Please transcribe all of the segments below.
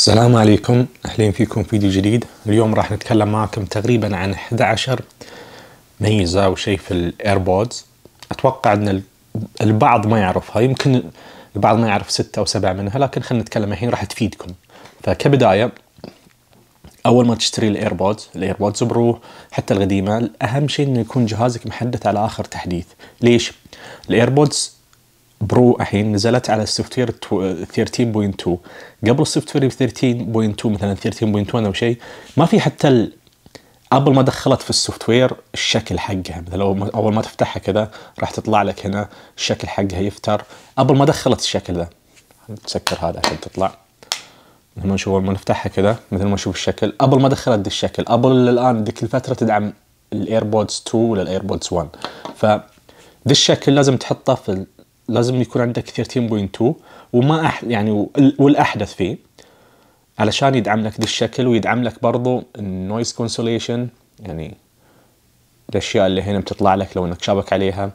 السلام عليكم أهلين فيكم فيديو جديد اليوم راح نتكلم معكم تقريبا عن 11 ميزة أو شيء في الإيربودز أتوقع أن البعض ما يعرفها يمكن البعض ما يعرف ستة أو سبعة منها لكن خلينا نتكلم الحين راح تفيدكم فكبداية أول ما تشتري الإيربودز الإيربودز برو حتى القديمة أهم شيء أنه يكون جهازك محدث على آخر تحديث ليش؟ الإيربودز برو الحين نزلت على السوفت وير 13.2 قبل السوفت وير 13.2 مثلا 13.1 او شيء ما في حتى ابل ما دخلت في السوفت وير الشكل حقها مثلا اول ما تفتحها كذا راح تطلع لك هنا الشكل حقها يفتر ابل ما دخلت الشكل ذا تسكر هذا عشان تطلع مثل ما نشوف اول ما نفتحها كذا مثل ما نشوف الشكل ابل ما دخلت ذا الشكل ابل الان ذيك الفتره تدعم الايربودز 2 ولا الايربودز 1 ف ذا الشكل لازم تحطه في لازم يكون عندك 13.2 وما أح يعني والاحدث فيه علشان يدعم لك ذا الشكل ويدعم لك برضو النويز كونسوليشن يعني الاشياء اللي هنا بتطلع لك لو انك شابك عليها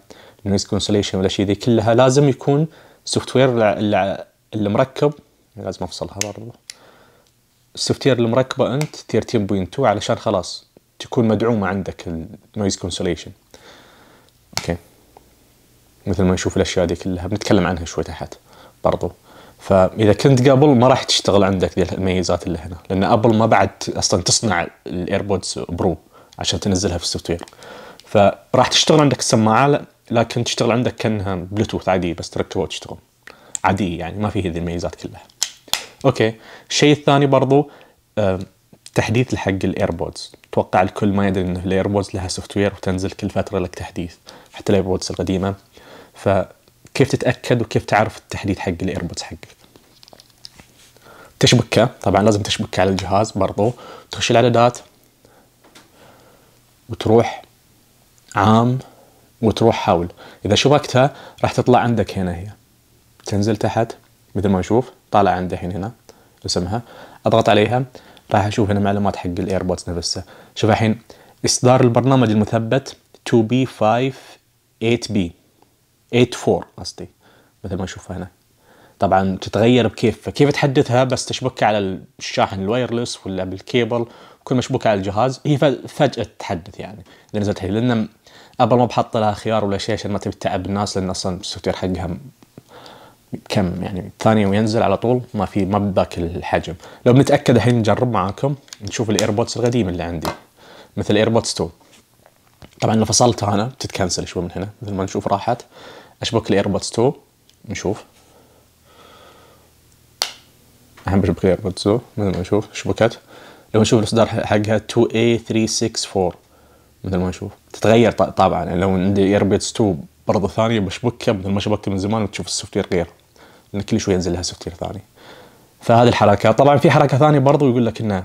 النويز كونسوليشن والاشياء ذي كلها لازم يكون السوفت وير اللي مركب لازم افصلها برضو السوفت وير اللي مركبه انت 13.2 علشان خلاص تكون مدعومه عندك النويز كونسوليشن مثل ما نشوف الاشياء دي كلها بنتكلم عنها شوي تحت برضو فاذا كنت قبل ما راح تشتغل عندك ذي الميزات اللي هنا لان ابل ما بعد اصلا تصنع الايربودز برو عشان تنزلها في السوفت وير فراح تشتغل عندك السماعه لكن تشتغل عندك كانها بلوتوث عادي بس تركبها وتشتغل عادية يعني ما فيه ذي الميزات كلها اوكي الشيء الثاني برضو تحديث حق الايربودز اتوقع الكل ما يدري ان الايربودز لها سوفت وير وتنزل كل فتره لك تحديث حتى الايربودز القديمه فكيف تتاكد وكيف تعرف التحديد حق الايربودز حقك تشبكه طبعا لازم تشبكه على الجهاز برضو تخش الاعدادات وتروح عام وتروح حول اذا شبكتها راح تطلع عندك هنا هي تنزل تحت مثل ما نشوف طالع عندي هنا, هنا اسمها اضغط عليها راح اشوف هنا معلومات حق الايربودز نفسها شوف الحين اصدار البرنامج المثبت 2B5 8B 84 قصدي مثل ما اشوفها هنا طبعا تتغير بكيف فكيف تحدثها بس تشبكها على الشاحن الوايرلس ولا بالكيبل كل مشبوكه على الجهاز هي فجاه تحدث يعني اذا نزلت هي لان ابل ما بحط لها خيار ولا شيء عشان ما تبي تتعب الناس لان اصلا السوفت وير حقها كم يعني ثانيه وينزل على طول ما في ما بذاك الحجم لو بنتاكد الحين نجرب معاكم نشوف الايربودز القديم اللي عندي مثل ايربودز 2 طبعا لو فصلتها انا تتكنسل شوي من هنا مثل ما نشوف راحت اشبك الايربودز 2 نشوف الحين بشبك الايربودز 2 مثل ما نشوف شبكت لو نشوف الاصدار حقها 2A364 مثل ما نشوف تتغير طبعا يعني لو عندي ايربودز 2 برضه ثانيه بشبكها مثل ما شبكت من زمان وتشوف السوفت وير غير لان كل شوي ينزل لها سوفت وير ثاني فهذه الحركات طبعا في حركه ثانيه برضه يقول لك انه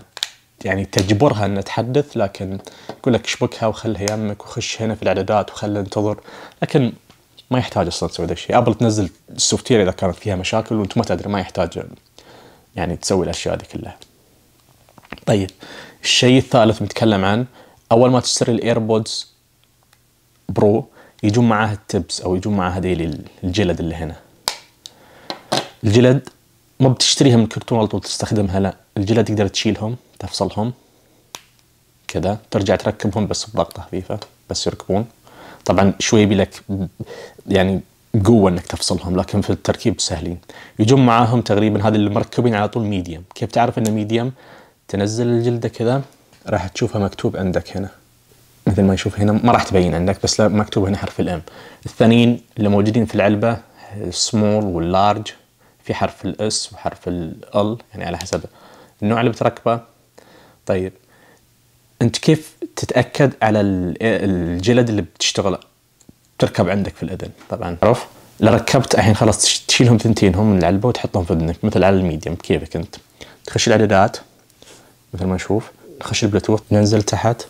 يعني تجبرها ان تحدث لكن يقول لك اشبكها وخلها يمك وخش هنا في الاعدادات وخل انتظر لكن ما يحتاج اصلا تسوي ذا الشيء ابل تنزل السوفت وير اذا كانت فيها مشاكل وانت ما تدري ما يحتاج يعني تسوي الاشياء دي كلها طيب الشيء الثالث بنتكلم عن اول ما تشتري الايربودز برو يجون معاه التبس او يجون معاه هذيل الجلد اللي هنا الجلد ما بتشتريها من كرتون على طول تستخدمها لا الجلد تقدر تشيلهم تفصلهم كذا ترجع تركبهم بس بضغطة خفيفة بس يركبون طبعا شوي يبي لك يعني قوة انك تفصلهم لكن في التركيب سهلين يجون معاهم تقريبا هذا اللي مركبين على طول ميديم كيف تعرف انه ميديم تنزل الجلدة كذا راح تشوفها مكتوب عندك هنا مثل ما يشوف هنا ما راح تبين عندك بس مكتوب هنا حرف الام الثانيين اللي موجودين في العلبة السمول واللارج في حرف الاس وحرف ال يعني على حسب النوع اللي بتركبه طيب انت كيف تتاكد على الجلد اللي بتشتغله تركب عندك في الاذن طبعا عرف لو ركبت الحين خلاص تشيلهم ثنتينهم من العلبه وتحطهم في اذنك مثل على الميديم كيفك انت تخش الاعدادات مثل ما نشوف نخش البلوتوث ننزل تحت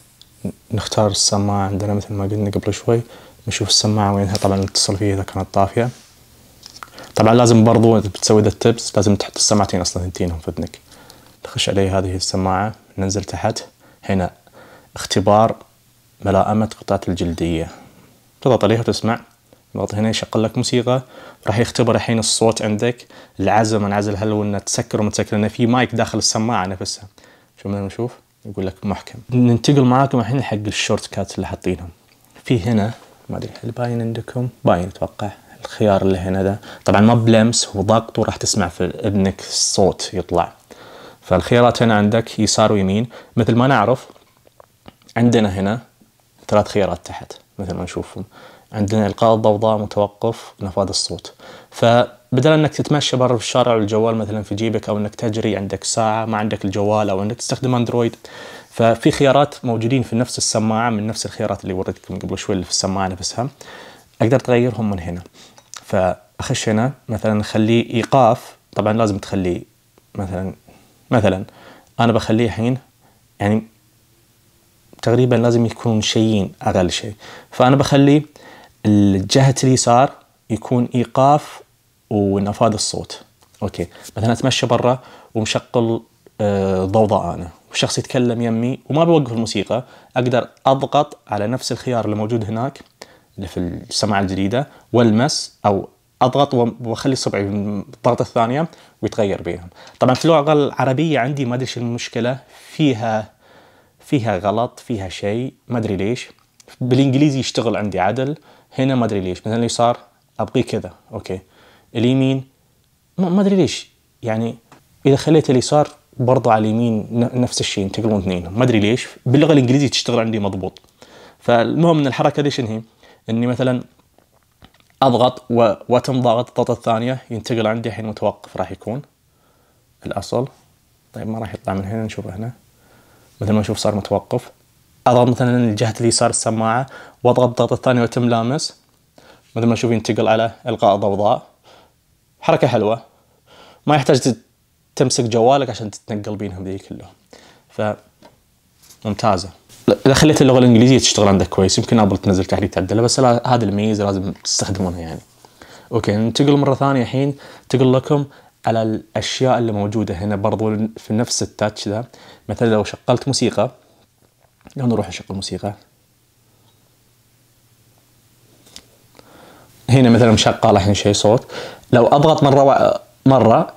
نختار السماعه عندنا مثل ما قلنا قبل شوي نشوف السماعه وينها طبعا نتصل فيها اذا كانت طافيه طبعا لازم برضو بتسوي ذا التبس لازم تحط السماعتين اصلا ثنتينهم في اذنك تخش عليه هذه السماعه ننزل تحت هنا اختبار ملائمة قطعة الجلدية تضغط عليها وتسمع تضغط هنا يشغل لك موسيقى راح يختبر الحين الصوت عندك العزل منعزل هل وانه تسكر ومتسكر لان في مايك داخل السماعة نفسها شو ما نشوف يقول لك محكم ننتقل معاكم الحين حق الشورت كات اللي حاطينهم في هنا ما ادري هل باين عندكم باين اتوقع الخيار اللي هنا ده طبعا ما بلمس وضغط وراح تسمع في اذنك الصوت يطلع فالخيارات هنا عندك يسار ويمين مثل ما نعرف عندنا هنا ثلاث خيارات تحت مثل ما نشوفهم عندنا إلقاء الضوضاء متوقف نفاذ الصوت فبدل أنك تتمشى برا في الشارع والجوال مثلا في جيبك أو أنك تجري عندك ساعة ما عندك الجوال أو أنك تستخدم أندرويد ففي خيارات موجودين في نفس السماعة من نفس الخيارات اللي وريتكم قبل شوي اللي في السماعة نفسها أقدر تغيرهم من هنا فأخش هنا مثلا أخليه إيقاف طبعا لازم تخليه مثلا مثلا انا بخليه الحين يعني تقريبا لازم يكون شيئين اقل شيء فانا بخلي الجهه اليسار يكون ايقاف ونفاذ الصوت اوكي مثلا اتمشى برا ومشغل آه، ضوضاء انا وشخص يتكلم يمي وما بوقف الموسيقى اقدر اضغط على نفس الخيار اللي موجود هناك اللي في السماعه الجديده والمس او اضغط واخلي صبعي بالضغطه الثانيه ويتغير بيهم طبعا في اللغه العربيه عندي ما ادري ايش المشكله فيها فيها غلط فيها شيء ما ادري ليش بالانجليزي يشتغل عندي عدل هنا ما ادري ليش مثلا اليسار ابغيه كذا اوكي اليمين ما ادري ليش يعني اذا خليت اليسار برضه على اليمين نفس الشيء ينتقلون اثنين ما ادري ليش باللغه الانجليزيه تشتغل عندي مضبوط فالمهم ان الحركه ليش انهي اني مثلا اضغط وتم ضغط الضغطه الثانيه ينتقل عندي الحين متوقف راح يكون الاصل طيب ما راح يطلع من هنا نشوف هنا مثل ما نشوف صار متوقف اضغط مثلا الجهه اليسار السماعه واضغط الضغطه الثانيه وتم لامس مثل ما نشوف ينتقل على القاء ضوضاء حركه حلوه ما يحتاج تمسك جوالك عشان تتنقل بينهم ذي كلهم ممتازه اذا خليت اللغه الانجليزيه تشتغل عندك كويس يمكن ابل تنزل تحديث تعدله بس هذه الميزه لازم تستخدمونها يعني اوكي ننتقل مره ثانيه الحين تقول لكم على الاشياء اللي موجوده هنا برضو في نفس التاتش ذا مثلا لو شغلت موسيقى لو نروح نشغل موسيقى هنا مثلا مشغل الحين شيء صوت لو اضغط مره و... مره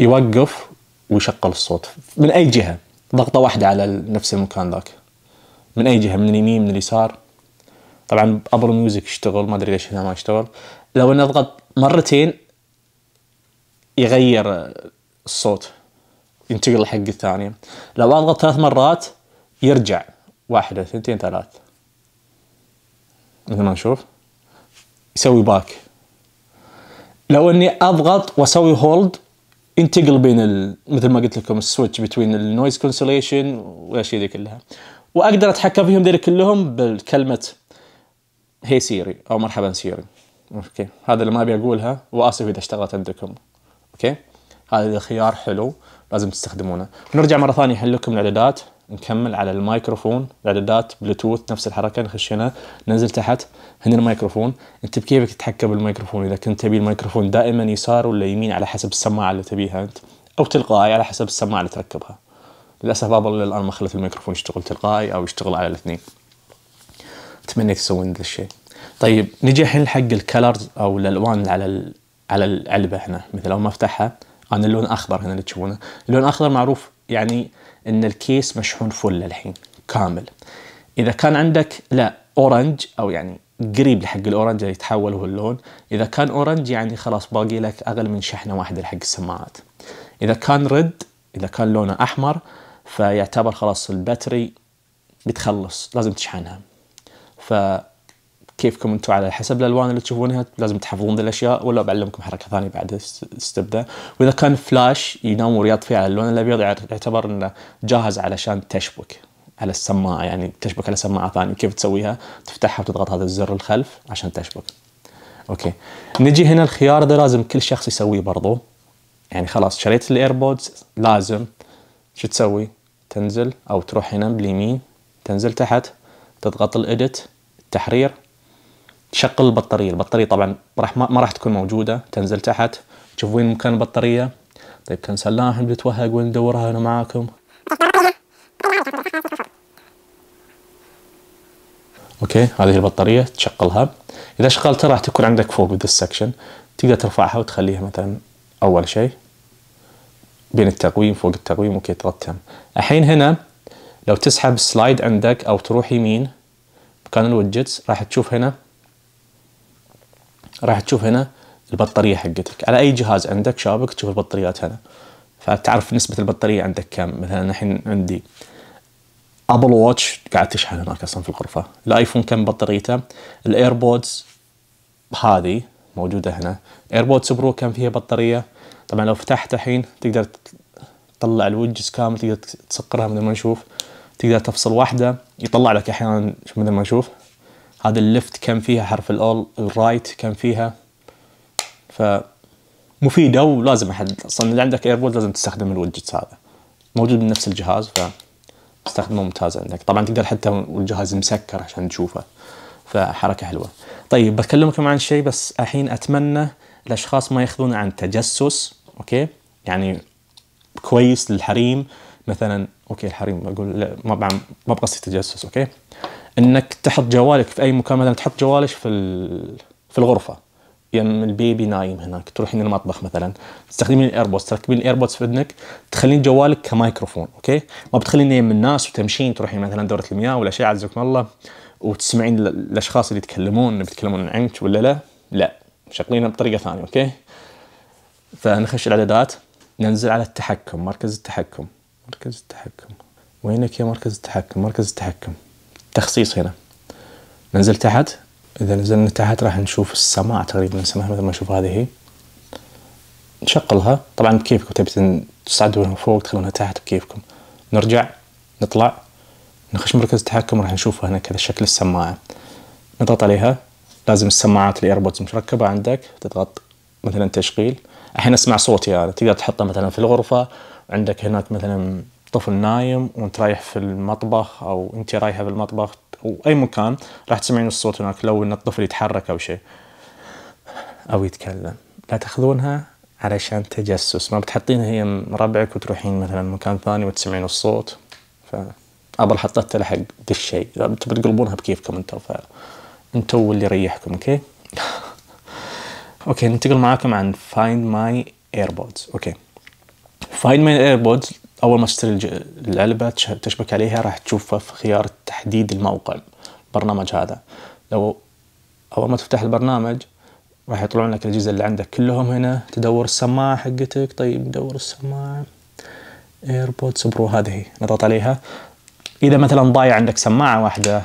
يوقف ويشغل الصوت من اي جهه ضغطه واحده على نفس المكان ذاك من اي جهه من اليمين من اليسار طبعا ابل ميوزك يشتغل ما ادري ليش هنا ما يشتغل لو اني اضغط مرتين يغير الصوت ينتقل حق الثانيه لو اضغط ثلاث مرات يرجع واحده ثنتين ثلاث مثل ما نشوف يسوي باك لو اني اضغط واسوي هولد ينتقل بين مثل ما قلت لكم السويتش بين النويز كونسوليشن والاشياء دي كلها واقدر اتحكم فيهم ذيلا كلهم بكلمه هي سيري او مرحبا سيري اوكي هذا اللي ما ابي اقولها واسف اذا اشتغلت عندكم اوكي هذا خيار حلو لازم تستخدمونه نرجع مره ثانيه نحل لكم الاعدادات نكمل على المايكروفون الاعدادات بلوتوث نفس الحركه نخش هنا ننزل تحت هنا الميكروفون انت بكيفك تتحكم بالميكروفون اذا كنت تبي الميكروفون دائما يسار ولا يمين على حسب السماعه اللي تبيها انت او تلقائي على حسب السماعه اللي تركبها للاسف ابل الان ما خلت الميكروفون يشتغل تلقائي او يشتغل على الاثنين تمنيت تسوون ذا الشيء طيب نجي الحين حق الكلرز او الالوان على على العلبه هنا مثل لو ما افتحها انا اللون اخضر هنا اللي تشوفونه اللون الاخضر معروف يعني ان الكيس مشحون فل الحين كامل اذا كان عندك لا اورنج او يعني قريب لحق الاورنج اللي يتحول هو اللون اذا كان اورنج يعني خلاص باقي لك اقل من شحنه واحده لحق السماعات اذا كان رد اذا كان لونه احمر فيعتبر خلاص الباتري بتخلص لازم تشحنها فكيفكم انتم على حسب الالوان اللي تشوفونها لازم تحفظون ذي الاشياء ولا بعلمكم حركه ثانيه بعد الستب واذا كان فلاش ينام ويطفي على اللون الابيض يعتبر انه جاهز علشان تشبك على السماعه يعني تشبك على سماعه ثانيه كيف تسويها تفتحها وتضغط هذا الزر الخلف عشان تشبك اوكي نجي هنا الخيار ده لازم كل شخص يسويه برضو يعني خلاص شريت الايربودز لازم شو تسوي تنزل او تروح هنا باليمين تنزل تحت تضغط الاديت التحرير تشغل البطاريه البطاريه طبعا راح ما راح تكون موجوده تنزل تحت تشوف وين مكان البطاريه طيب كنسلناها احنا وين وندورها انا معاكم اوكي هذه البطاريه تشغلها اذا شغلتها راح تكون عندك فوق بذا السكشن تقدر ترفعها وتخليها مثلا اول شيء بين التقويم فوق التقويم ترتم الحين هنا لو تسحب السلايد عندك او تروح يمين مكان الوجتس راح تشوف هنا راح تشوف هنا البطارية حقتك على اي جهاز عندك شابك تشوف البطاريات هنا فتعرف نسبة البطارية عندك كم مثلا الحين عندي ابل واتش قاعد تشحن هناك اصلا في الغرفة الايفون كم بطاريته الايربودز هذه موجودة هنا ايربودز برو كم فيها بطارية طبعا لو فتحت الحين تقدر تطلع الوجز كامل تقدر تسقرها مثل ما نشوف تقدر تفصل واحدة يطلع لك أحيانا مثل ما نشوف هذا اللفت كم فيها حرف الأول الرايت كم فيها فمفيدة ولازم أحد أصلا إذا عندك ايربود لازم تستخدم الوجز هذا موجود بنفس الجهاز فاستخدمه ممتاز عندك طبعا تقدر حتى والجهاز مسكر عشان تشوفه فحركة حلوة طيب بكلمكم عن شيء بس الحين أتمنى الأشخاص ما ياخذون عن تجسس اوكي يعني كويس للحريم مثلا اوكي الحريم بقول لا ما بعم ما بقصد تجسس اوكي انك تحط جوالك في اي مكان مثلا تحط جوالك في في الغرفه يم يعني البيبي نايم هناك تروحين المطبخ مثلا تستخدمين الايربودز تركبين الايربودز في اذنك تخلين جوالك كمايكروفون اوكي ما بتخلين يم الناس وتمشين تروحين مثلا دوره المياه ولا شيء عزكم الله وتسمعين الاشخاص اللي يتكلمون بيتكلمون عنك ولا لا لا شغلينها بطريقه ثانيه اوكي فنخش الاعدادات ننزل على التحكم مركز التحكم مركز التحكم وينك يا مركز التحكم مركز التحكم تخصيص هنا ننزل تحت اذا نزلنا تحت راح نشوف السماء تقريبا السماء مثل ما نشوف هذه هي نشغلها طبعا بكيفكم تبي تصعدونها فوق تخلونها تحت بكيفكم نرجع نطلع نخش مركز التحكم راح نشوفها هنا كذا شكل السماعة نضغط عليها لازم السماعات الايربودز مش مركبة عندك تضغط مثلا تشغيل الحين اسمع صوتي هذا تقدر تحطه مثلا في الغرفه عندك هناك مثلا طفل نايم وانت رايح في المطبخ او انت رايحه في المطبخ او اي مكان راح تسمعين الصوت هناك لو ان الطفل يتحرك او شيء او يتكلم لا تاخذونها علشان تجسس ما بتحطينها هي ربعك وتروحين مثلا مكان ثاني وتسمعين الصوت ف ابل حطيتها لحق ذا الشيء بتقلبونها بكيفكم انتم فانتم اللي يريحكم اوكي اوكي ننتقل معاكم عن فايند ماي ايربودز اوكي فايند ماي ايربودز اول ما تشتري العلبه تشبك عليها راح تشوفها في خيار تحديد الموقع البرنامج هذا لو اول ما تفتح البرنامج راح يطلعون لك الاجهزه اللي عندك كلهم هنا تدور السماعه حقتك طيب ندور السماعه ايربودز برو هذه نضغط عليها اذا مثلا ضايع عندك سماعه واحده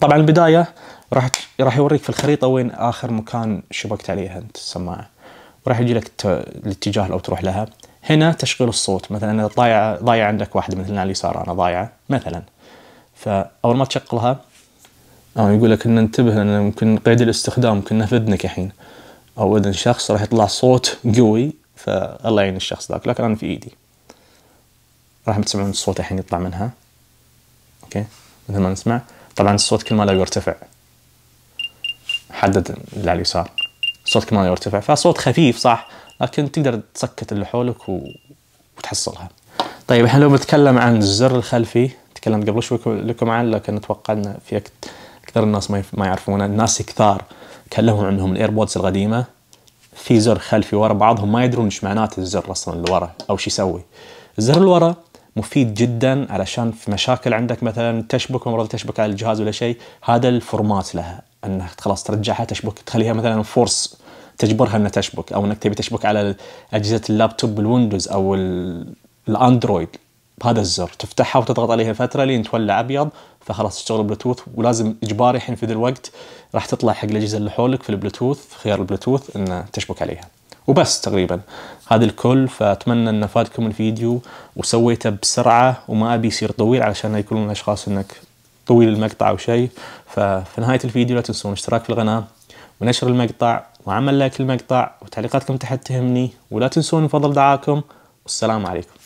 طبعا البدايه راح راح يوريك في الخريطه وين اخر مكان شبكت عليها انت السماعه وراح يجي لك الاتجاه لو تروح لها هنا تشغيل الصوت مثلا اذا ضايع ضايع عندك واحده مثلا على اليسار انا ضايعه مثلا فاول ما تشغلها أو آه، يقول لك ان انتبه لان ممكن قيد الاستخدام ممكن في اذنك الحين او اذن شخص راح يطلع صوت قوي فالله يعين الشخص ذاك لكن انا في ايدي راح تسمعون الصوت الحين يطلع منها اوكي مثل ما نسمع طبعا الصوت كل ما لا يرتفع حدد اللي على اليسار الصوت كمان يرتفع فصوت خفيف صح لكن تقدر تسكت اللي حولك و... وتحصلها طيب احنا لو بنتكلم عن الزر الخلفي تكلمت قبل شوي لكم عنه لكن اتوقع ان في اكثر الناس ما, ما يعرفونه الناس كثار كلهم عندهم الايربودز القديمه في زر خلفي ورا بعضهم ما يدرون ايش معناته الزر اصلا اللي ورا او شو يسوي الزر اللي ورا مفيد جدا علشان في مشاكل عندك مثلا تشبك ومرض تشبك على الجهاز ولا شيء هذا الفورمات لها انك خلاص ترجعها تشبك تخليها مثلا فورس تجبرها انها تشبك او انك تبي تشبك على اجهزه اللابتوب بالويندوز او الاندرويد بهذا الزر تفتحها وتضغط عليها فتره لين تولع ابيض فخلاص تشتغل بلوتوث ولازم اجباري الحين في ذا الوقت راح تطلع حق الاجهزه اللي حولك في البلوتوث في خيار البلوتوث انه تشبك عليها وبس تقريبا هذا الكل فاتمنى انه فادكم الفيديو وسويته بسرعه وما ابي يصير طويل علشان يكونون الاشخاص انك طويل المقطع أو شيء ففي نهاية الفيديو لا تنسون الاشتراك في القناة ونشر المقطع وعمل لايك للمقطع وتعليقاتكم تحت تهمني ولا تنسون فضل دعاكم والسلام عليكم